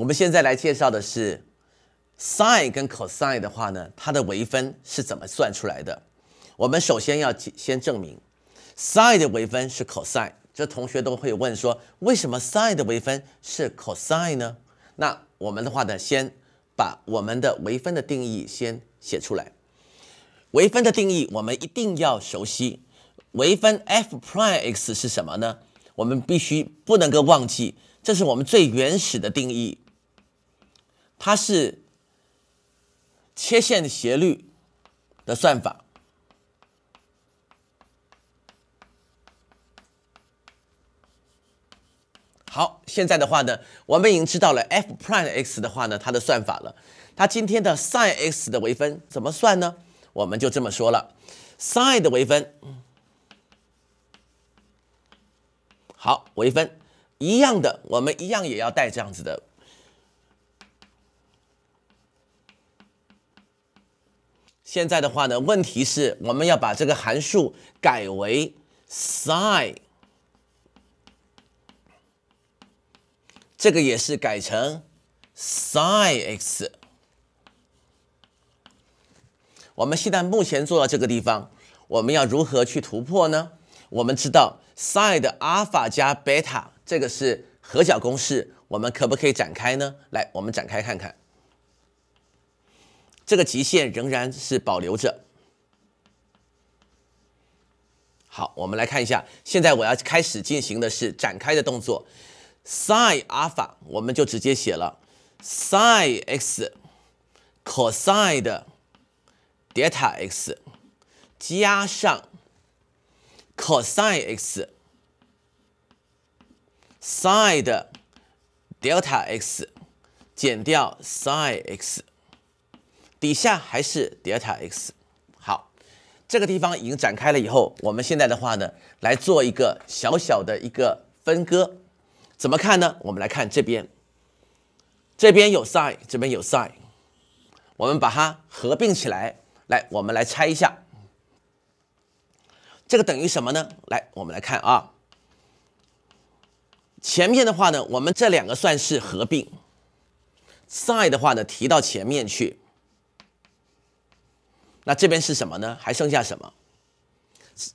我们现在来介绍的是 s i n 跟 cosine 的话呢，它的微分是怎么算出来的？我们首先要先证明 s i n 的微分是 cosine。这同学都会问说，为什么 s i n 的微分是 cosine 呢？那我们的话呢，先把我们的微分的定义先写出来。微分的定义我们一定要熟悉。微分 f prime x 是什么呢？我们必须不能够忘记，这是我们最原始的定义。它是切线的斜率的算法。好，现在的话呢，我们已经知道了 f prime x 的话呢，它的算法了。它今天的 sin x 的微分怎么算呢？我们就这么说了，sin 的微分，好，微分一样的，我们一样也要带这样子的。现在的话呢，问题是，我们要把这个函数改为 s i n 这个也是改成 s i n x。我们现在目前做到这个地方，我们要如何去突破呢？我们知道 sine 阿尔法加贝塔这个是和角公式，我们可不可以展开呢？来，我们展开看看。这个极限仍然是保留着。好，我们来看一下。现在我要开始进行的是展开的动作。sin 阿尔法，我们就直接写了 sin x cos delta x 加上 cos x sin delta x 减掉 sin x。底下还是 delta x，好，这个地方已经展开了以后，我们现在的话呢，来做一个小小的一个分割，怎么看呢？我们来看这边，这边有 s i n 这边有 s i n 我们把它合并起来。来，我们来拆一下，这个等于什么呢？来，我们来看啊，前面的话呢，我们这两个算式合并 s i n 的话呢，提到前面去。那这边是什么呢？还剩下什么？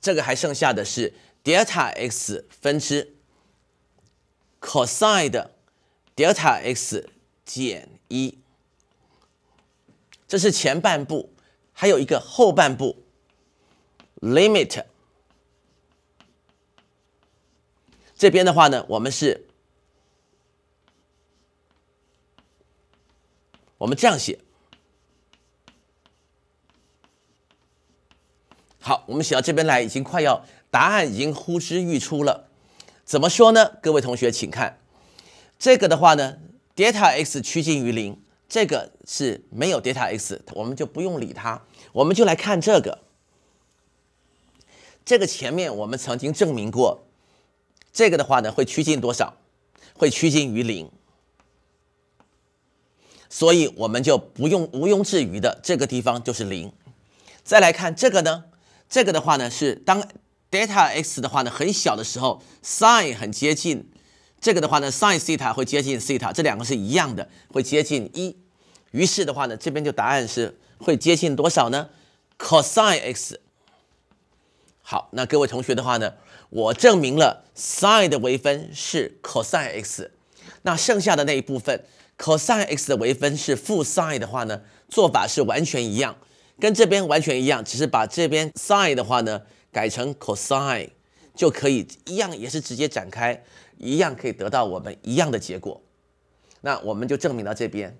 这个还剩下的是 delta x 分之 cosine delta x 减一。这是前半部，还有一个后半部 l i m i t 这边的话呢，我们是，我们这样写。好，我们写到这边来，已经快要答案已经呼之欲出了。怎么说呢？各位同学，请看这个的话呢，delta x 趋近于零，这个是没有 delta x，我们就不用理它，我们就来看这个。这个前面我们曾经证明过，这个的话呢会趋近多少？会趋近于零。所以我们就不用毋庸置疑的，这个地方就是零。再来看这个呢？这个的话呢，是当 delta x 的话呢很小的时候，sin 很接近这个的话呢，sin 西塔会接近西塔，这两个是一样的，会接近一。于是的话呢，这边就答案是会接近多少呢？cosine x。好，那各位同学的话呢，我证明了 sin 的微分是 cosine x，那剩下的那一部分 cosine x 的微分是负 sin 的话呢，做法是完全一样。跟这边完全一样，只是把这边 s i n 的话呢改成 cosine 就可以，一样也是直接展开，一样可以得到我们一样的结果。那我们就证明到这边。